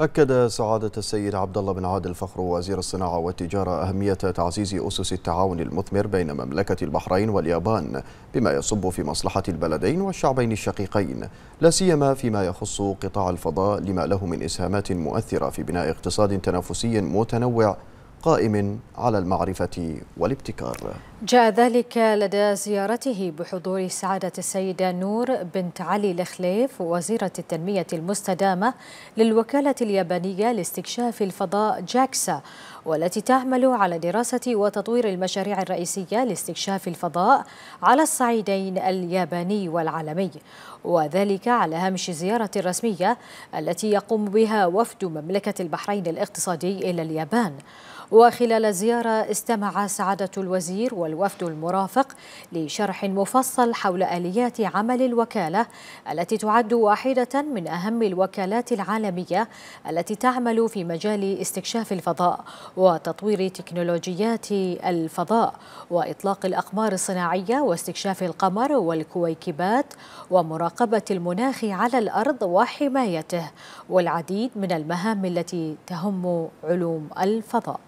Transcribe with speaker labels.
Speaker 1: أكد سعادة السيد عبد الله بن عادل فخر وزير الصناعة والتجارة أهمية تعزيز أسس التعاون المثمر بين مملكة البحرين واليابان بما يصب في مصلحة البلدين والشعبين الشقيقين لا سيما فيما يخص قطاع الفضاء لما له من إسهامات مؤثرة في بناء اقتصاد تنافسي متنوع قائم على المعرفة والابتكار
Speaker 2: جاء ذلك لدى زيارته بحضور سعادة السيدة نور بنت علي الخليف وزيرة التنمية المستدامة للوكالة اليابانية لاستكشاف الفضاء جاكسا والتي تعمل على دراسة وتطوير المشاريع الرئيسية لاستكشاف الفضاء على الصعيدين الياباني والعالمي وذلك على هامش زيارة رسمية التي يقوم بها وفد مملكة البحرين الاقتصادي إلى اليابان وخلال زيارة استمع سعادة الوزير والوفد المرافق لشرح مفصل حول آليات عمل الوكالة التي تعد واحدة من أهم الوكالات العالمية التي تعمل في مجال استكشاف الفضاء وتطوير تكنولوجيات الفضاء وإطلاق الأقمار الصناعية واستكشاف القمر والكويكبات ومراقبة المناخ على الأرض وحمايته والعديد من المهام التي تهم علوم الفضاء